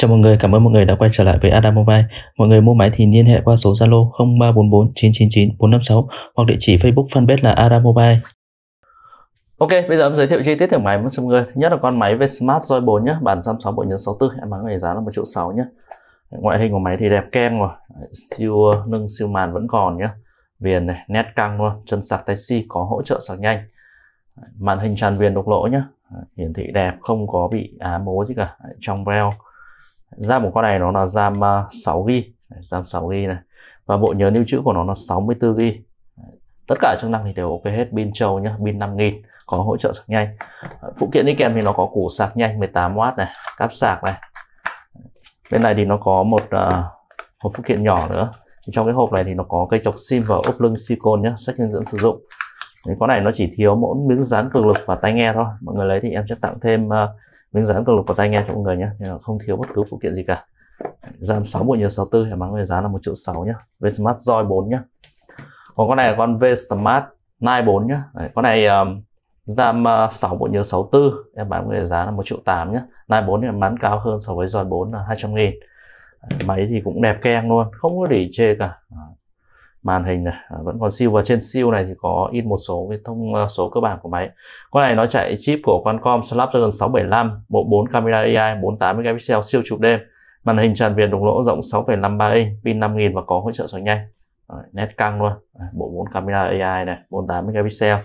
Chào mọi người, cảm ơn mọi người đã quay trở lại với Adam Mobile. Mọi người mua máy thì liên hệ qua số Zalo 0344 999 456 hoặc địa chỉ Facebook fanpage là Adam Mobile. Ok, bây giờ em giới thiệu chi tiết thử máy với mọi người. Thứ nhất là con máy Vsmart Joy 4 nhé, bản Samsung bộ nhớ 64, em bán ngày giá là 1 triệu 6 nhé. Ngoại hình của máy thì đẹp kem rồi, siêu nâng siêu màn vẫn còn nhé. Viền này, nét căng luôn, chân sạc Type-C si, có hỗ trợ sạc nhanh. Màn hình tràn viền đục lỗ nhé, hiển thị đẹp, không có bị á mố gì cả, trong veo RAM của con này nó là RAM 6GB RAM 6GB này và bộ nhớ lưu trữ của nó là 64GB tất cả chức năng thì đều ok hết pin trâu nhá pin 5000 có hỗ trợ sạc nhanh phụ kiện đi kèm thì nó có củ sạc nhanh 18W này cáp sạc này bên này thì nó có một uh, hộp phụ kiện nhỏ nữa thì trong cái hộp này thì nó có cây chọc sim và ốp lưng silicon nhé sách hướng dẫn sử dụng thì con này nó chỉ thiếu mỗi miếng dán cường lực và tai nghe thôi mọi người lấy thì em sẽ tặng thêm uh, miếng dán cực lực vào tay nghe cho mọi người nhé nhưng không thiếu bất cứ phụ kiện gì cả RAM 6 bộ nhớ 64 em bán với giá là 1 triệu 6 nhá V-Smart Joy 4 nhá còn con này là con V-Smart 94 nhá Đấy, con này um, RAM 6 bộ nhớ 64 em bán với giá là 1 triệu 8 nhá 94 thì bán cao hơn so với Joy 4 là 200 nghìn Máy thì cũng đẹp keng luôn không có để chê cả màn hình này à, vẫn còn siêu và trên siêu này thì có in một số cái thông à, số cơ bản của máy con này nó chạy chip của Qualcomm Snapdragon 675 bộ 4 camera AI 48 megapixel siêu chụp đêm màn hình tràn viền đục lỗ rộng 6,53 inch pin 5000 và có hỗ trợ sạc nhanh nét căng luôn bộ 4 camera AI này 48 megapixel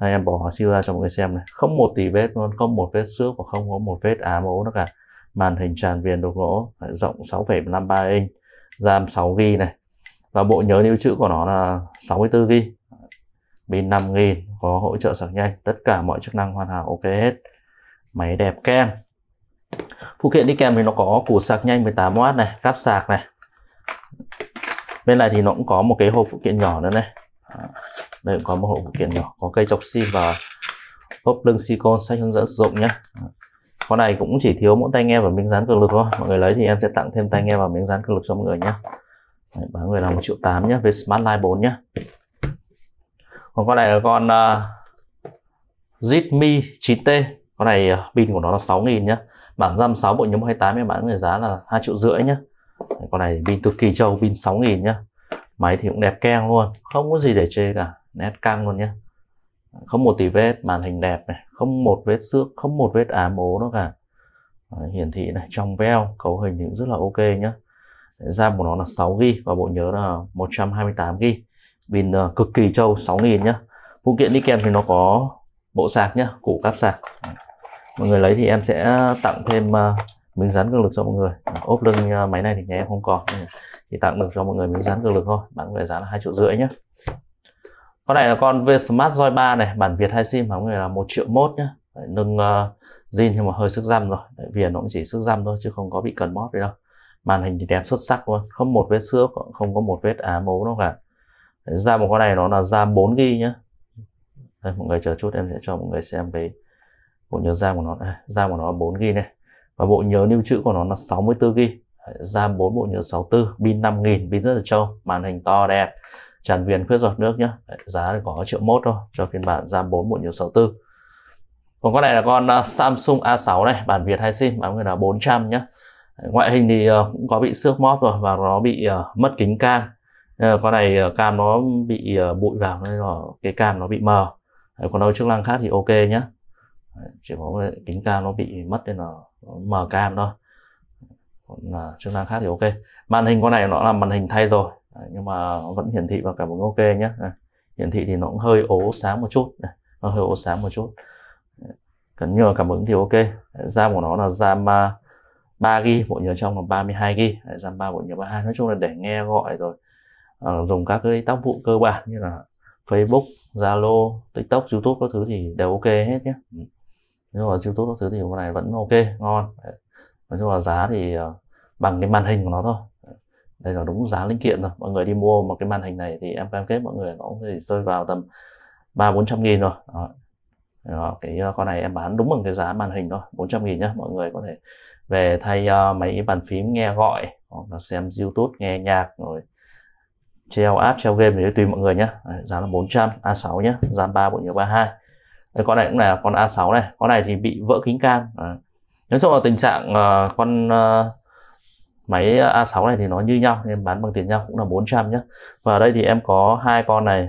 Đây, em bỏ siêu ra cho mọi người xem này không một tỷ vết luôn không một vết xước và không có một vết ám ố nữa cả màn hình tràn viền đục lỗ rộng 6,53 inch RAM 6GB này và bộ nhớ lưu trữ của nó là 64 GB pin 5000 có hỗ trợ sạc nhanh tất cả mọi chức năng hoàn hảo ok hết máy đẹp kem phụ kiện đi kèm thì nó có củ sạc nhanh 18W này cáp sạc này bên này thì nó cũng có một cái hộp phụ kiện nhỏ nữa này đây cũng có một hộp phụ kiện nhỏ có cây chọc sim và hộp lưng silicon sách hướng dẫn sử dụng nhé con này cũng chỉ thiếu mỗi tai nghe và miếng dán cường lực thôi mọi người lấy thì em sẽ tặng thêm tai nghe và miếng dán cường lực cho mọi người nhé Đấy, bán người là một triệu tám nhé với Smart Line 4 nhé còn con này là con uh, Zitmi 9T con này uh, pin của nó là 6.000 nhé bản RAM 6 bộ nhấm 28 em bán người giá là 2 triệu rưỡi nhé Đấy, con này pin cực kỳ trâu pin 6.000 nhé máy thì cũng đẹp keng luôn không có gì để chê cả nét căng luôn nhé không một tí vết màn hình đẹp này không một vết xước không một vết ám ố đâu cả Đấy, hiển thị này trong veo cấu hình thì cũng rất là ok nhé RAM của nó là 6GB và bộ nhớ là 128GB pin uh, cực kỳ trâu 6.000 nhá phụ kiện đi kèm thì nó có bộ sạc nhá củ cáp sạc mọi người lấy thì em sẽ tặng thêm uh, miếng dán cường lực cho mọi người ốp lưng uh, máy này thì nhà em không còn thì tặng được cho mọi người miếng dán cường lực thôi bạn người giá là hai triệu rưỡi nhá con này là con V Smart Joy 3 này bản Việt hai sim mà mọi người là một triệu mốt nhá Đấy, nâng uh, zin nhưng mà hơi sức răm rồi Đấy, viền nó cũng chỉ sức răm thôi chứ không có bị cần mót gì đâu màn hình thì đẹp xuất sắc luôn không một vết xước không có một vết ám ố đâu cả ra một con này nó là ra 4 g nhá Đây, mọi người chờ chút em sẽ cho mọi người xem cái bộ nhớ ra của nó đây, à, RAM của nó là 4 g này và bộ nhớ lưu trữ của nó là 64 g Ra 4 bộ nhớ 64 pin 5000 pin rất là trâu màn hình to đẹp tràn viền khuyết giọt nước nhá giá có triệu mốt thôi cho phiên bản ra 4 bộ nhớ 64 còn con này là con à, Samsung A6 này bản Việt hay sim bán người là 400 nhá ngoại hình thì ờ, cũng có bị xước móp rồi và nó bị ờ, mất kính cam ờ, con này cam nó bị bụi vào nên là cái cam nó bị mờ còn đâu chức năng khác thì ok nhé chỉ có kính cam nó bị mất nên là mờ cam thôi còn chức năng khác thì ok màn hình con này nó là màn hình thay rồi nhưng mà vẫn hiển thị và cảm ứng ok nhé hiển thị thì nó cũng hơi ố sáng một chút nó hơi ố sáng một chút cần nhờ cảm ứng thì ok RAM của nó là RAM 3 g bộ nhớ trong là 32 g RAM 3 bộ nhớ 32 nói chung là để nghe gọi rồi à, dùng các cái tác vụ cơ bản như là Facebook, Zalo, TikTok, YouTube các thứ thì đều ok hết nhé ừ. nếu mà YouTube các thứ thì con này vẫn ok ngon nói chung là giá thì ờ, bằng cái màn hình của nó thôi đây là đúng giá linh kiện rồi mọi người đi mua một cái màn hình này thì em cam kết mọi người nó cũng thể rơi vào tầm ba bốn trăm nghìn rồi đó. Đó, cái ờ, con này em bán đúng bằng cái giá màn hình thôi 400 nghìn nhá mọi người có thể về thay uh, ờ, máy bàn phím nghe gọi hoặc là xem youtube nghe nhạc rồi treo app treo game thì tùy mọi người nhé giá là 400 A6 nhé giá 3 bộ nhớ 32 Đấy, con này cũng là con A6 này con này thì bị vỡ kính cam à. nói chung là tình trạng uh, con uh, máy A6 này thì nó như nhau nên bán bằng tiền nhau cũng là 400 nhé và ở đây thì em có hai con này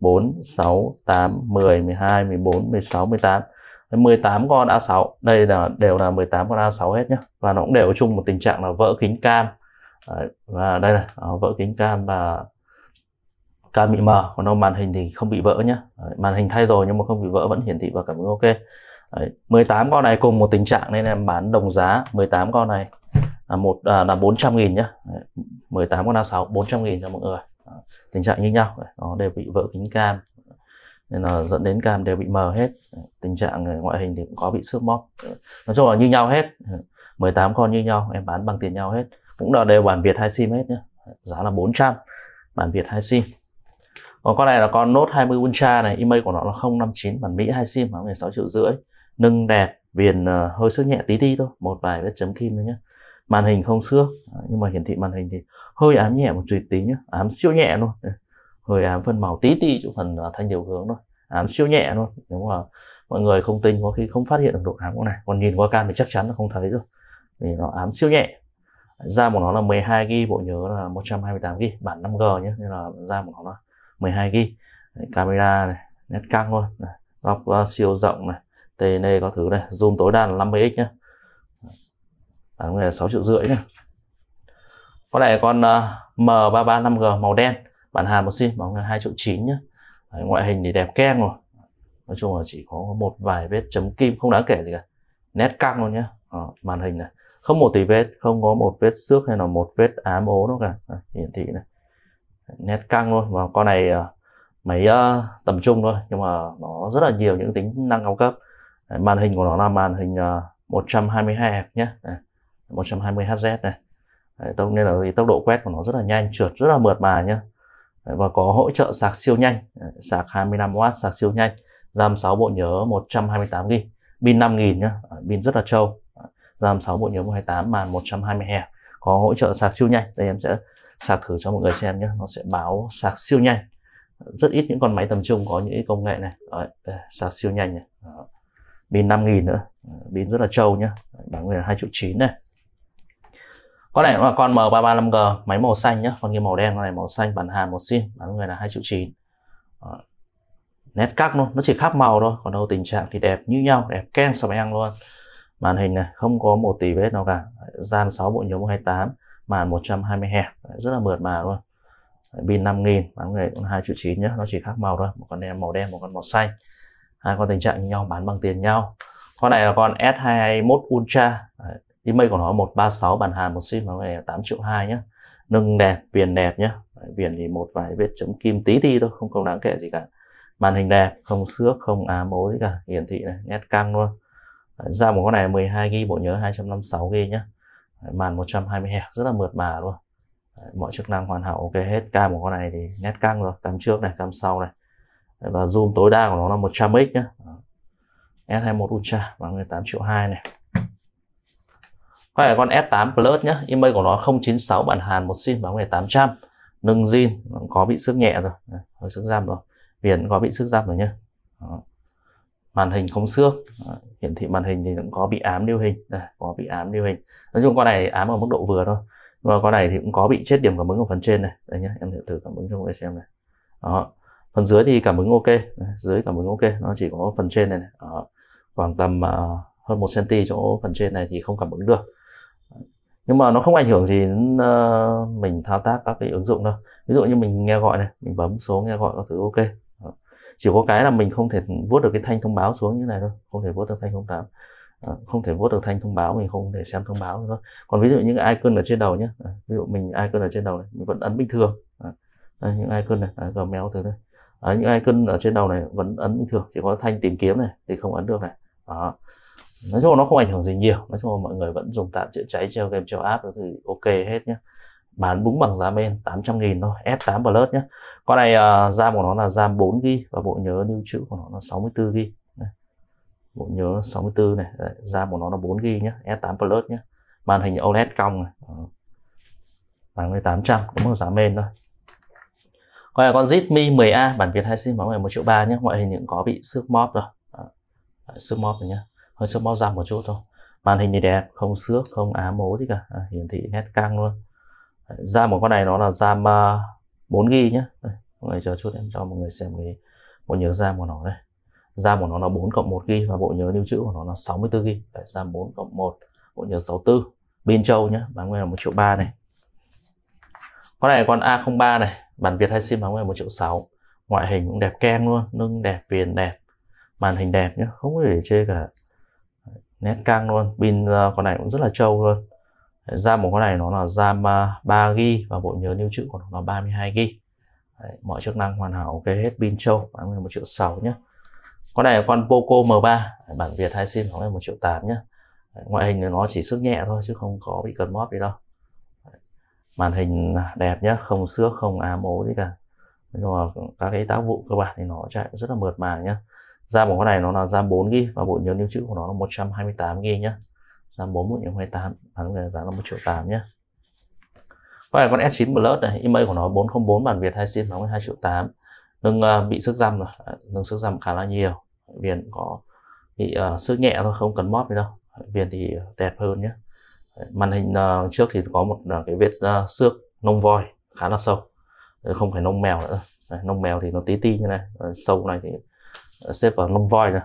4, 6, 8, 10, 12, 14, 16, 18 18 con A6 đây là đều là 18 con A6 hết nhé và nó cũng đều chung một tình trạng là vỡ kính cam Đấy, và đây này đó, vỡ kính cam và cam bị mờ còn đâu màn hình thì không bị vỡ nhé Đấy, màn hình thay rồi nhưng mà không bị vỡ vẫn hiển thị và cảm ứng ok Đấy, 18 con này cùng một tình trạng nên em bán đồng giá 18 con này là một à, là 400 nghìn nhá. Đấy, 18 con A6 400 nghìn cho mọi người. Đó, tình trạng như nhau, Đấy, nó đều bị vỡ kính cam nên là dẫn đến cam đều bị mờ hết tình trạng ờ, ngoại hình thì cũng có bị xước móc nói chung là như nhau hết 18 con như nhau em bán bằng tiền nhau hết cũng là đều bản Việt hai sim hết nhé giá là 400 bản Việt hai sim còn con này là con nốt 20 Ultra này email của nó là 059 bản Mỹ hai sim khoảng 16 triệu rưỡi nâng đẹp viền ờ, hơi sức nhẹ tí tí thôi một vài vết chấm kim thôi nhé màn hình không xước nhưng mà hiển thị màn hình thì hơi ám nhẹ một chút tí nhé ám siêu nhẹ luôn người ám phân màu tí ti chỗ phần à, thanh điều hướng thôi ám à, siêu nhẹ luôn nếu mà mọi người không tin có khi không phát hiện được độ ám của này còn nhìn qua can thì chắc chắn là không thấy rồi vì nó ám siêu nhẹ Ra của nó là 12 g bộ nhớ là 128 g bản 5G nhé nên là ra của nó là 12 g camera này nét căng luôn góc uh, siêu rộng này TN có thứ này zoom tối đa là 50x nhé bản là 6 triệu rưỡi nhé con này con uh, M33 5G màu đen bản Hàn một xin bóng là hai triệu chín nhá Đấy, ngoại hình thì đẹp keng rồi nói chung là chỉ có một vài vết chấm kim không đáng kể gì cả nét căng luôn nhá Đó, ờ, màn hình này không một tỷ vết không có một vết xước hay là một vết ám ố đâu cả ờ, hiển thị này nét căng luôn và con này ờ, máy uh, tầm trung thôi nhưng mà nó rất là nhiều những tính năng cao cấp Đấy, màn hình của nó là màn hình uh, 122 Hz nhé 120 Hz này Đấy, tốc nên là tốc độ quét của nó rất là nhanh trượt rất là mượt mà nhá và có hỗ trợ sạc siêu nhanh sạc 25W sạc siêu nhanh RAM 6 bộ nhớ 128GB pin 5000 nhá pin rất là trâu RAM 6 bộ nhớ 128 màn 120 Hz có hỗ trợ sạc siêu nhanh đây em sẽ sạc thử cho mọi người xem nhé nó sẽ báo sạc siêu nhanh rất ít những con máy tầm trung có những công nghệ này Đấy, đây, sạc siêu nhanh này pin 5000 nữa pin rất là trâu nhá đáng nguyên là 2 triệu 9 này con này là con M335G máy màu xanh nhá con kia màu đen con này màu xanh bản Hàn một xin bán người là 2 triệu chín ờ, nét cắt luôn nó chỉ khác màu thôi còn đâu tình trạng thì đẹp như nhau đẹp kem so với ăn luôn màn hình này không có một tỷ vết nào cả gian 6 bộ nhớ 128 màn 120 Hz rất là mượt mà luôn pin 5000 bán người cũng 2 triệu chín nhá nó chỉ khác màu thôi một con đen màu đen một con màu xanh hai con tình trạng như nhau bán bằng tiền nhau con này là con S221 Ultra eBay của nó 136 bản hàng một ship nó về 8 triệu 2 nhá nâng đẹp viền đẹp nhé viền thì một vài vết chấm kim tí ti thôi không không đáng kể gì cả màn hình đẹp không xước không á mối cả hiển thị này nét căng luôn ra một con này 12 gb bộ nhớ 256 gb nhé màn 120 hz rất là mượt mà luôn mọi chức năng hoàn hảo ok hết cam của con này thì nét căng rồi cam trước này cam sau này và zoom tối đa của nó là 100x nhá S21 Ultra và 18 triệu 2 này Quay là con S8 Plus nhá, email của nó 096 bản Hàn một sim báo ngày 800. Nâng zin có bị xước nhẹ rồi, hơi xước giam rồi. Viền có bị xước giam rồi nhé. Đó. Màn hình không xước, hiển thị màn hình thì cũng có bị ám điêu hình, Đây, có bị ám điêu hình. Nói chung con này ám ở mức độ vừa thôi. Nhưng mà con này thì cũng có bị chết điểm cảm ứng ở phần trên này. Đây nhé, em thử thử cảm ứng cho mọi người xem này. Đó. Phần dưới thì cảm ứng ok, dưới cảm ứng ok, nó chỉ có phần trên này này. Đó. Khoảng tầm uh, hơn 1 cm chỗ phần trên này thì không cảm ứng được nhưng mà nó không ảnh hưởng gì đến uh, mình thao tác các cái ứng dụng đâu ví dụ như mình nghe gọi này mình bấm số nghe gọi các thứ ok chỉ có cái là mình không thể vuốt được cái thanh thông báo xuống như này thôi không thể vuốt được thanh thông báo không thể vuốt được thanh thông báo mình không thể xem thông báo nữa còn ví dụ những icon ở trên đầu nhé à, ví dụ mình icon ở trên đầu này mình vẫn ấn bình thường đây, những icon này à, gmail thứ này à, những icon ở trên đầu này vẫn ấn bình thường chỉ có thanh tìm kiếm này thì không ấn được này đó nói chung nó không ảnh hưởng gì nhiều nói chung là mọi người vẫn dùng tạm chữa cháy treo game treo app thì ok hết nhé bán đúng bằng giá bên 800 nghìn thôi S8 Plus nhé con này uh, RAM của nó là RAM 4 g và bộ nhớ lưu trữ của nó là 64 g, bộ nhớ 64 này Đấy, RAM của nó là 4 g nhé S8 Plus nhé màn hình OLED cong này bán với 800 cũng bằng giá bên thôi con này con Zitmi 10A bản Việt 2 sim bán ngoài 1 triệu 3 nhé ngoại hình cũng có bị xước móp rồi à, xước móp rồi nhé hơi sức bao dặm một chút thôi màn hình thì đẹp không xước không ám mố gì cả à, hiển thị nét căng luôn Ra một con này nó là RAM à, bốn gb nhé đây, mọi người chờ chút em cho mọi người xem cái bộ nhớ RAM của nó đây RAM của nó là 4 cộng một GB và bộ nhớ lưu trữ của nó là 64 bốn Đấy, RAM bốn cộng một bộ nhớ 64 pin châu nhé bán nguyên là một triệu ba này con này con A03 này bản Việt hay sim bán nguyên là một triệu sáu. ngoại hình cũng đẹp kem luôn lưng đẹp viền đẹp màn hình đẹp nhé không có thể chê cả nét căng luôn pin uh, con này cũng rất là trâu luôn RAM của con này nó là RAM 3GB ờ, và bộ nhớ lưu trữ của nó là 32GB Đấy, mọi chức năng hoàn hảo ok hết pin trâu bán một triệu sáu nhá. con này là con Poco M3 bản Việt hai sim khoảng là một triệu tám nhá. ngoại hình nó chỉ sức nhẹ thôi chứ không có bị cần móp gì đâu màn hình đẹp nhá, không xước không ám ố gì cả nhưng mà các cái tác vụ cơ bản thì nó chạy rất là mượt mà nhá. RAM của con này nó là RAM 4 GB và bộ nhớ lưu trữ của nó là 128 GB nhé RAM 4 bộ nhớ 28 bán về giá là 1 triệu 8 nhé con này con S9 Plus này email của nó 404 bản Việt hai sim nó 2 triệu 8 nâng uh, bị sức răm rồi à, nâng sức răm khá là nhiều viền có bị uh, sức nhẹ thôi không cần móp gì đâu viền thì đẹp hơn nhé màn hình uh, trước thì có một uh, cái vết uh, xước nông voi khá là sâu không phải nông mèo nữa Đấy, nông mèo thì nó tí ti như này sâu này thì Ờ, xếp vào lông voi này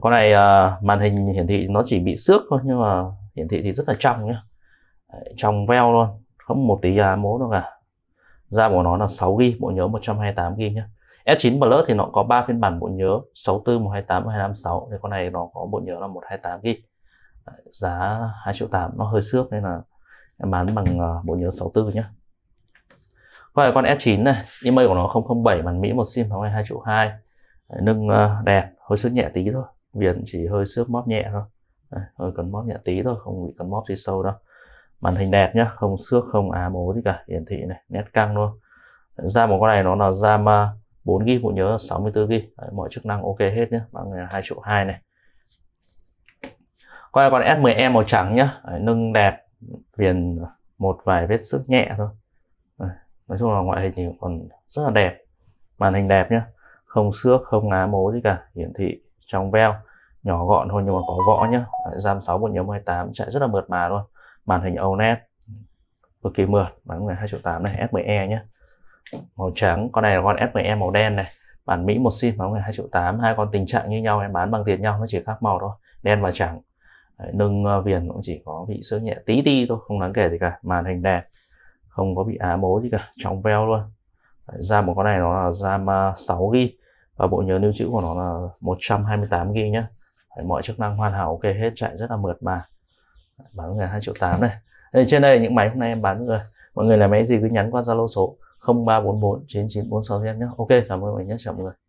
con này uh, màn hình hiển thị nó chỉ bị xước thôi nhưng mà hiển thị thì rất là trong nhá trong veo luôn không một tí à, mố đâu cả Ra của nó là 6 GB bộ nhớ 128 GB nhé S9 Plus thì nó có 3 phiên bản bộ nhớ 64 128 và 256 thì con này nó có bộ nhớ là 128 GB giá 2 triệu 8 nó hơi xước nên là em bán bằng à, bộ nhớ 64 nhé này con S9 này, email của nó 007 bản Mỹ một sim 22 triệu 2 nâng ờ, đẹp hơi sức nhẹ tí thôi viền chỉ hơi xước móp nhẹ thôi hơi cần móp nhẹ tí thôi không bị cần móp gì sâu đâu màn hình đẹp nhá không xước không á mố gì cả hiển thị này nét căng luôn ra một con này nó là RAM 4 ờ, GB bộ nhớ 64 GB mọi chức năng ok hết nhé bằng 2 triệu 2 này coi con S10e màu trắng nhá nâng đẹp viền một vài vết sức nhẹ thôi nói chung là ngoại hình thì còn rất là đẹp màn hình đẹp nhá không xước không ngá mố gì cả hiển thị trong veo nhỏ gọn thôi nhưng mà có võ nhá RAM 6 một nhóm 28 chạy rất là mượt mà luôn màn hình OLED cực kỳ mượt bản này hai triệu 8 này S10e nhá màu trắng con này là con S10e màu đen này bản Mỹ một sim bán này hai triệu tám hai con tình trạng như nhau em bán bằng tiền nhau nó chỉ khác màu thôi đen và trắng nâng ờ, viền cũng chỉ có bị xước nhẹ tí ti thôi không đáng kể gì cả màn hình đẹp không có bị á mố gì cả trong veo luôn ra của con này nó là RAM 6GB à, và bộ nhớ lưu trữ của nó là 128GB nhé Đấy, mọi chức năng hoàn hảo ok hết chạy rất là mượt mà bán ngày 2 triệu 8 này đây, trên đây là những máy hôm nay em bán rồi mọi người là máy gì cứ nhắn qua Zalo số 0344 9946 em nhé ok cảm ơn mọi người nhé chào mọi người